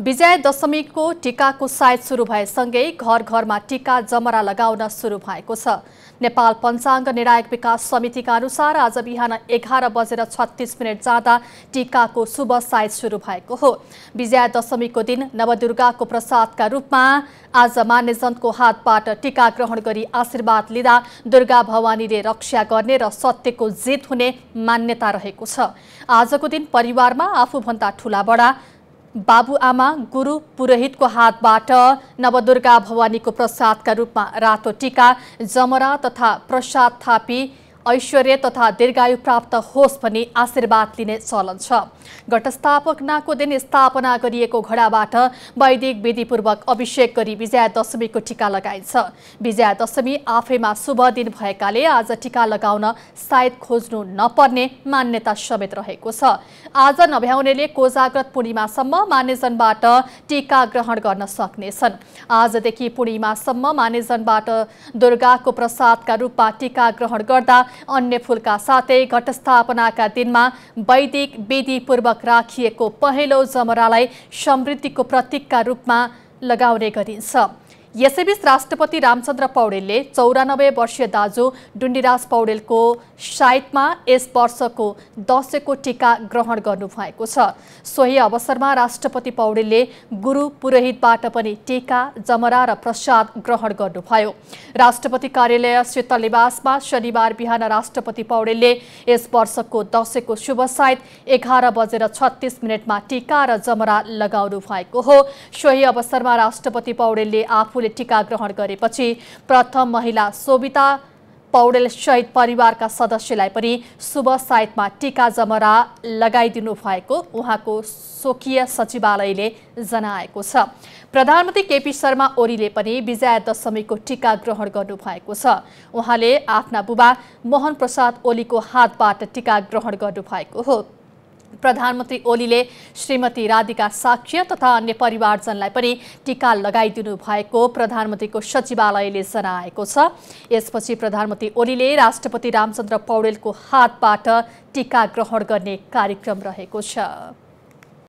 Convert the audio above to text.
विजय दशमीको टिकाको सायद सुरु भएसँगै घर घरमा टिका जमरा लगाउन सुरु भएको छ नेपाल पञ्चाङ्ग निर्णायक विकास समितिका अनुसार आज बिहान एघार बजेर छत्तिस मिनट जाँदा टिकाको शुभ सायद सुरु भएको हो विजया दशमीको दिन नवदुर्गाको प्रसादका रूपमा आज मान्यजनको हातबाट टिका ग्रहण गरी आशीर्वाद लिँदा दुर्गा भवानीले रक्षा गर्ने र सत्यको जित हुने मान्यता रहेको छ आजको दिन परिवारमा आफूभन्दा ठुला बडा बाबुआमा गुरु पुरोहितको हातबाट नवदुर्गा भवानीको प्रसादका रूपमा रातो टिका जमरा तथा प्रसाद थापी ऐश्वर्य तथा दीर्घायु प्राप्त होस् भनी आशीर्वाद लिने चलन छ घटस्थापनाको दिन स्थापना गरिएको घडाबाट वैदिक विधिपूर्वक अभिषेक गरी विजया दशमीको टिका लगाइन्छ विजया दशमी आफैमा शुभ दिन भएकाले आज टिका लगाउन सायद खोज्नु नपर्ने मान्यता समेत रहेको छ आज नभ्याउनेले कोजाग्रत पूर्णिमासम्म मानेजनबाट टिका ग्रहण गर्न सक्नेछन् आजदेखि पूर्णिमासम्म मानेजनबाट दुर्गाको प्रसादका रूपमा टिका ग्रहण गर्दा अन्य फुलका साथै घटस्थापनाका दिनमा वैदिक विधिपूर्वक राखिएको पहेँलो जमरालाई समृद्धिको प्रतीकका रूपमा लगाउने गरिन्छ यसैबीच राष्ट्रपति रामचन्द्र पौडेलले चौरानब्बे वर्षीय दाजु डुण्डीराज पौडेलको साइतमा यस वर्षको दसैँको टिका ग्रहण गर्नुभएको छ सोही अवसरमा राष्ट्रपति पौडेलले गुरु पुरोहितबाट पनि टिका जमरा र प्रसाद ग्रहण गर्नुभयो राष्ट्रपति कार्यालय शीतलनिवासमा शनिबार बिहान राष्ट्रपति पौडेलले यस वर्षको दसैँको शुभ सायद एघार बजेर छत्तिस मिनटमा टिका र जमरा लगाउनु भएको हो सोही अवसरमा राष्ट्रपति पौडेलले आफू आफूले टिका ग्रहण गरेपछि प्रथम महिला सोभिता पौडेल सहित परिवारका सदस्यलाई पनि शुभ साइतमा टिका जमरा लगाइदिनु भएको उहाँको स्वकीय सचिवालयले जनाएको छ प्रधानमन्त्री केपी शर्मा ओलीले पनि दशमीको टिका ग्रहण गर्नुभएको छ उहाँले आफ्ना बुबा मोहन प्रसाद ओलीको हातबाट टिका ग्रहण गर्नुभएको हो प्रधानमन्त्री ओलीले श्रीमती राधिका साक्ष्य तथा अन्य परिवारजनलाई पनि टिका लगाइदिनु भएको प्रधानमन्त्रीको सचिवालयले जनाएको छ यसपछि प्रधानमन्त्री ओलीले राष्ट्रपति रामचन्द्र पौडेलको हातबाट टिका ग्रहण गर्ने कार्यक्रम रहेको छ